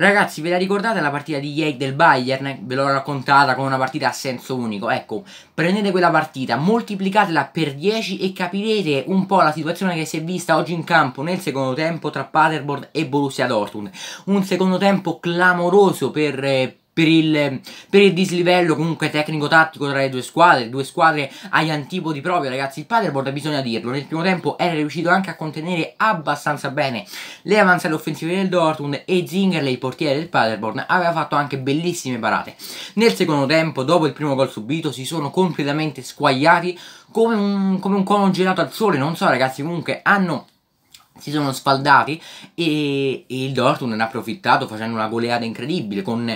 Ragazzi, ve la ricordate la partita di Jake del Bayern? Ve l'ho raccontata con una partita a senso unico. Ecco, prendete quella partita, moltiplicatela per 10 e capirete un po' la situazione che si è vista oggi in campo nel secondo tempo tra Paderborn e Borussia Dortmund. Un secondo tempo clamoroso per eh, per il, per il dislivello comunque tecnico-tattico tra le due squadre, due squadre agli antipodi proprio ragazzi, il Paderborn bisogna dirlo, nel primo tempo era riuscito anche a contenere abbastanza bene le avanzate offensive del Dortmund e Zingerle, il portiere del Paderborn, aveva fatto anche bellissime parate. Nel secondo tempo, dopo il primo gol subito, si sono completamente squagliati come un, come un cono gelato al sole, non so ragazzi, comunque hanno si sono sfaldati e, e, il Dortmund ne ha approfittato facendo una goleata incredibile con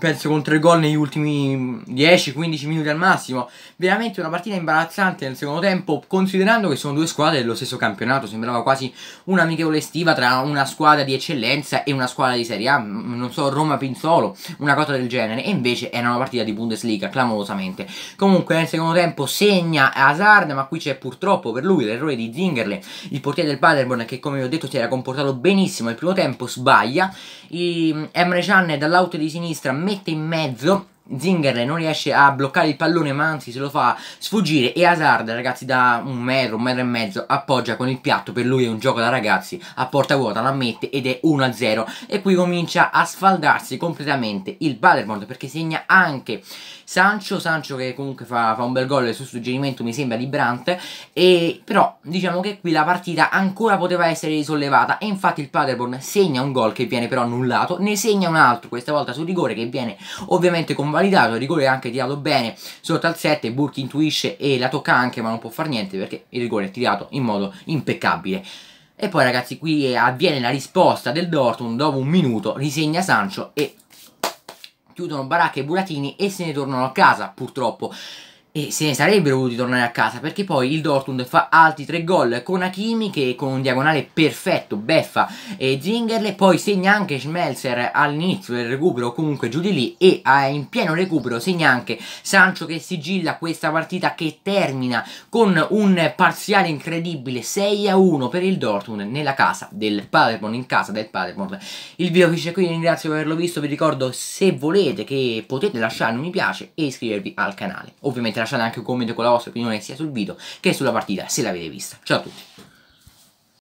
penso con tre gol negli ultimi 10-15 mm, minuti al massimo. Veramente una partita imbarazzante nel secondo tempo, considerando che sono due squadre dello stesso campionato, sembrava quasi un'amichevole estiva tra una squadra di eccellenza e una squadra di Serie A, mm, non so, Roma Pinzolo, una cosa del genere, e invece era una partita di Bundesliga, clamorosamente. Comunque nel secondo tempo segna Hazard, ma qui c'è purtroppo per lui l'errore di Zingerle, il portiere del Paderborn che come vi ho detto si era comportato benissimo nel primo tempo, sbaglia, I, mm, Emre Can dall'auto di sinistra mette in mezzo Zinger non riesce a bloccare il pallone ma anzi se lo fa sfuggire e Hazard ragazzi da un metro, un metro e mezzo appoggia con il piatto per lui è un gioco da ragazzi a porta vuota la mette ed è 1-0 e qui comincia a sfaldarsi completamente il Badermond perché segna anche Sancho, Sancho che comunque fa, fa un bel gol suo suggerimento mi sembra di Brandt e però diciamo che qui la partita ancora poteva essere risollevata e infatti il Paderborn segna un gol che viene però annullato ne segna un altro questa volta su rigore che viene ovviamente convalutato validato, il rigore è anche tirato bene sotto al 7, Burki intuisce e la tocca anche ma non può far niente perché il rigore è tirato in modo impeccabile. E poi ragazzi qui eh, avviene la risposta del Dortmund, dopo un minuto risegna Sancho e chiudono Baracca e Buratini e se ne tornano a casa purtroppo. E se ne sarebbero voluti tornare a casa perché poi il Dortmund fa altri tre gol con Hakimi che con un diagonale perfetto beffa e Zingerle poi segna anche Schmelzer all'inizio del recupero comunque giù di lì e in pieno recupero segna anche Sancho che sigilla questa partita che termina con un parziale incredibile 6 a 1 per il Dortmund nella casa del Paderborn in casa del Paderborn il video finisce qui ringrazio per averlo visto vi ricordo se volete che potete lasciare un mi piace e iscrivervi al canale ovviamente lasciate anche un commento con la vostra opinione sia sul video che sulla partita se l'avete vista. Ciao a tutti!